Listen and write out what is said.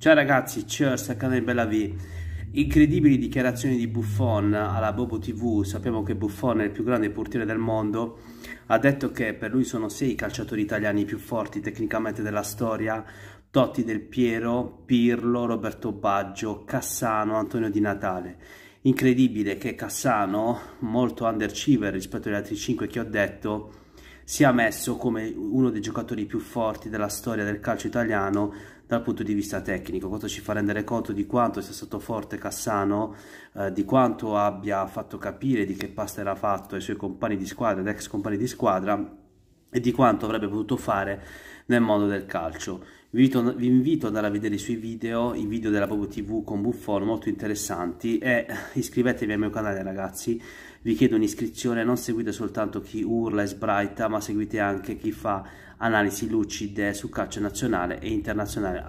Ciao ragazzi, cheers a Canel Bella V. Incredibili dichiarazioni di Buffon alla Bobo TV, sappiamo che Buffon è il più grande portiere del mondo, ha detto che per lui sono sei i calciatori italiani più forti tecnicamente della storia, Totti del Piero, Pirlo, Roberto Baggio, Cassano, Antonio Di Natale. Incredibile che Cassano, molto underachiever rispetto agli altri cinque che ho detto, sia messo come uno dei giocatori più forti della storia del calcio italiano dal punto di vista tecnico. Questo ci fa rendere conto di quanto sia stato forte Cassano, eh, di quanto abbia fatto capire di che pasta era fatto ai suoi compagni di squadra ed ex compagni di squadra e di quanto avrebbe potuto fare nel mondo del calcio. Vi invito, vi invito ad andare a vedere i suoi video, i video della Pogo TV con Buffon molto interessanti e iscrivetevi al mio canale ragazzi, vi chiedo un'iscrizione, non seguite soltanto chi urla e sbraita ma seguite anche chi fa analisi lucide su calcio nazionale e internazionale.